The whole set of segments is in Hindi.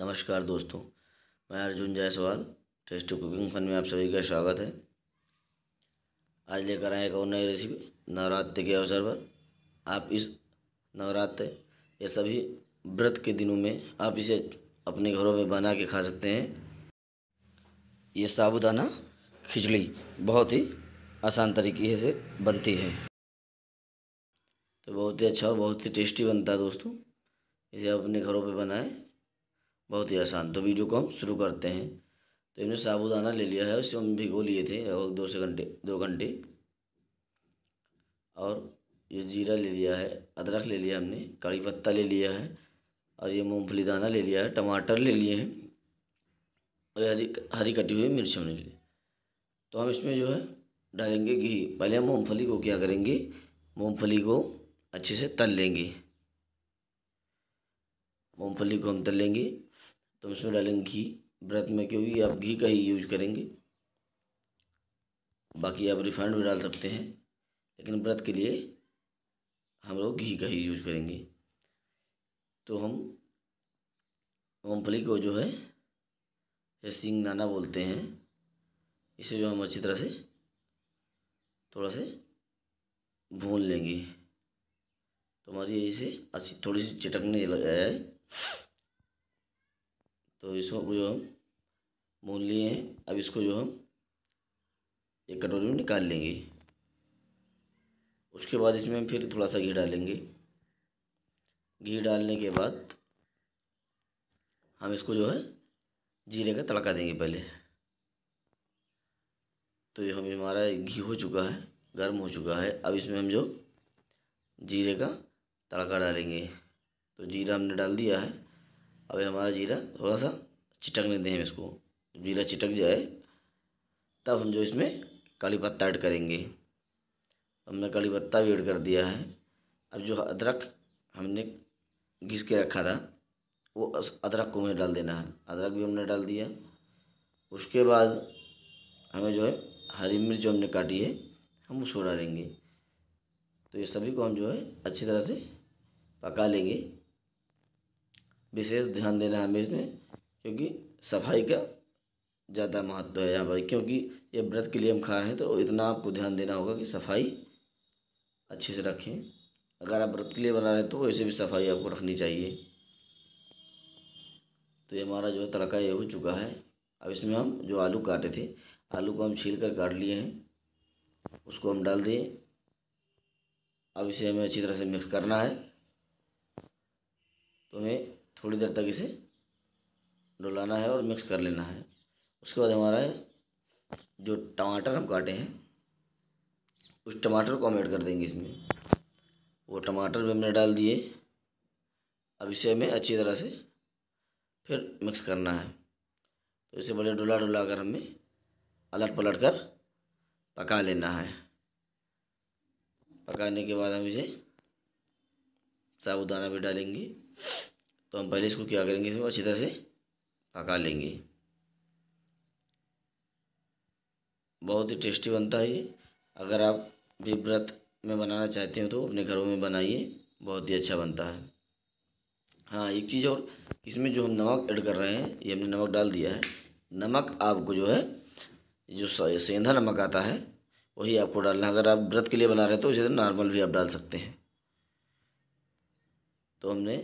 नमस्कार दोस्तों मैं Arjun Jaiswal tasty cooking fun में आप सभी का स्वागत है आज लेकर आए एक और नई रेसिपी नवरात्र के अवसर पर आप इस नवरात्र ये सभी व्रत के दिनों में आप इसे अपने घरों में बना के खा सकते हैं ये साबुदाना खिचड़ी बहुत ही आसान तरीके से बनती है तो बहुत ही अच्छा और बहुत ही टेस्टी बनता है दोस्तों इसे अपने घरों पे बनाएं बहुत ही आसान तो वीडियो को हम शुरू करते हैं तो हमने साबुदाना ले लिया है उसे हम भिगो लिए थे लगभग दो से घंटे दो घंटे और ये जीरा ले लिया है अदरक ले लिया हमने कड़ी पत्ता ले लिया है और ये मूँगफली दाना ले लिया है टमाटर ले लिए हैं और हरी हरी कटी हुई मिर्च हमने ले तो हम इसमें जो है डालेंगे घी पहले हम मूँगफली को क्या करेंगे मूँगफली को अच्छे से तल लेंगे मूँगफली को हम तल लेंगे तो उसमें डालेंगे घी व्रत में क्योंकि आप घी का ही यूज करेंगे बाकी आप रिफाइंड भी डाल सकते हैं लेकिन व्रत के लिए हम लोग घी का ही यूज करेंगे तो हम मूँगफली को जो है सिंग दाना बोलते हैं इसे जो हम अच्छी तरह से थोड़ा से भून लेंगे तो हमारी इसे अच्छी थोड़ी सी चटकने लग है तो इसको जो हम मून लिए हैं अब इसको जो हम एक कटोरी में निकाल लेंगे उसके बाद इसमें हम फिर थोड़ा सा घी डालेंगे घी डालने के बाद हम इसको जो है जीरे का तड़का देंगे पहले तो ये हमें हमारा घी हो चुका है गर्म हो चुका है अब इसमें हम जो जीरे का तड़का डालेंगे तो जीरा हमने डाल दिया है अब हमारा जीरा थोड़ा सा चिटकने दें इसको जीरा चिटक जाए तब हम जो इसमें काली पत्ता ऐड करेंगे हमने काली पत्ता भी ऐड कर दिया है अब जो अदरक हमने घिस के रखा था वो अदरक को हमें डाल देना है अदरक भी हमने डाल दिया उसके बाद हमें जो है हरी मिर्च जो हमने काटी है हम उसको डालेंगे तो ये सभी को हम जो है अच्छी तरह से पका लेंगे विशेष ध्यान देना है हमें इसमें क्योंकि सफाई का ज़्यादा महत्व है यहाँ पर क्योंकि ये व्रत के लिए हम खा रहे हैं तो इतना आपको ध्यान देना होगा कि सफाई अच्छे से रखें अगर आप व्रत के लिए बना रहे हैं तो वैसे भी सफाई आपको रखनी चाहिए तो ये हमारा जो तड़का ये हो चुका है अब इसमें हम जो आलू काटे थे आलू को हम छील कर काट लिए हैं उसको हम डाल दिए अब इसे हमें अच्छी तरह से मिक्स करना है तो हमें थोड़ी देर तक इसे डुलाना है और मिक्स कर लेना है उसके बाद हमारा जो टमाटर हम काटे हैं उस टमाटर को हम ऐड कर देंगे इसमें वो टमाटर भी हमने डाल दिए अब इसे हमें अच्छी तरह से फिर मिक्स करना है तो इसे बड़े डुला डुला कर हमें अलट पलट कर पका लेना है पकाने के बाद हम इसे साबुदाना भी डालेंगे तो हम पहले इसको क्या करेंगे इसको अच्छी तरह से पका लेंगे बहुत ही टेस्टी बनता है ये अगर आप भी व्रत में बनाना चाहते हो तो अपने घरों में बनाइए बहुत ही अच्छा बनता है हाँ एक चीज़ और इसमें जो हम नमक ऐड कर रहे हैं ये हमने नमक डाल दिया है नमक आपको जो है जो सेंधा नमक आता है वही आपको डालना है अगर आप व्रत के लिए बना रहे हैं तो इसे तो नॉर्मल भी आप डाल सकते हैं तो हमने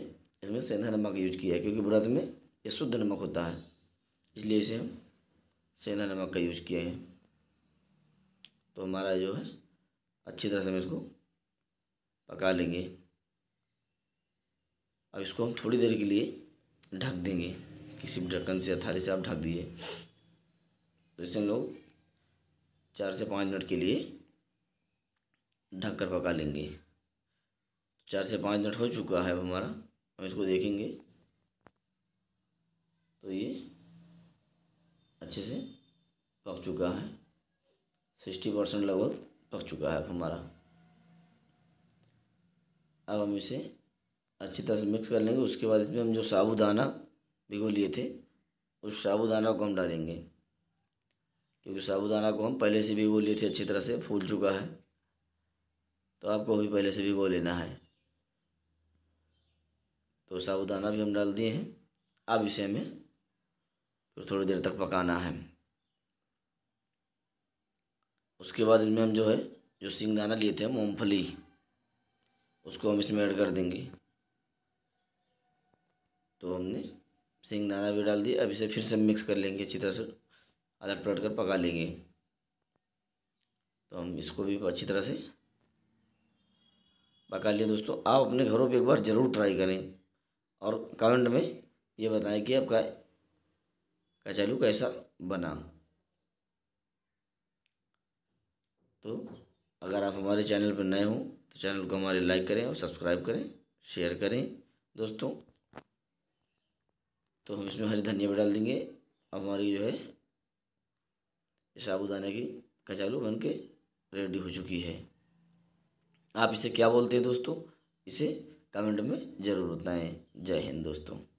इसमें सेंधा नमक यूज किया है क्योंकि व्रत में ये शुद्ध नमक होता है इसलिए इसे हम सेंधा नमक का यूज किए हैं तो हमारा जो है अच्छी तरह से हम इसको पका लेंगे अब इसको हम थोड़ी देर के लिए ढक देंगे किसी भी ढक्कन से थाली से आप ढक दिए तो इसे हम लोग चार से पाँच मिनट के लिए ढक कर पका लेंगे चार से पाँच मिनट हो चुका है हमारा हम इसको देखेंगे तो ये अच्छे से पक चुका है सिक्सटी परसेंट लगभग पक चुका है हमारा अब हम इसे अच्छी तरह से मिक्स कर लेंगे उसके बाद इसमें हम जो साबुदाना भिगो लिए थे उस साबुदाना को हम डालेंगे क्योंकि साबुदाना को हम पहले से भिगो लिए थे अच्छी तरह से फूल चुका है तो आपको भी पहले से भिगो लेना है तो साबुदाना भी हम डाल दिए हैं अब इसे हमें फिर थोड़ी देर तक पकाना है उसके बाद इसमें हम जो है जो सिंगदाना लिए थे मूँगफली उसको हम इसमें ऐड कर देंगे तो हमने सिंगदाना भी डाल दिया अब इसे फिर से मिक्स कर लेंगे अच्छी तरह से अलग पलट कर पका लेंगे तो हम इसको भी अच्छी तरह से पका लिए दोस्तों आप अपने घरों पे एक बार ज़रूर ट्राई करें और कमेंट में ये बताएं कि आपका कचालू कैसा बना तो अगर आप हमारे चैनल पर नए हों तो चैनल को हमारे लाइक करें और सब्सक्राइब करें शेयर करें दोस्तों तो हम इसमें हरी धनिया भी डाल देंगे अब हमारी जो है साबुदाना की कचालू बन के रेडी हो चुकी है आप इसे क्या बोलते हैं दोस्तों इसे कमेंट में ज़रूर बताएं जय हिंद दोस्तों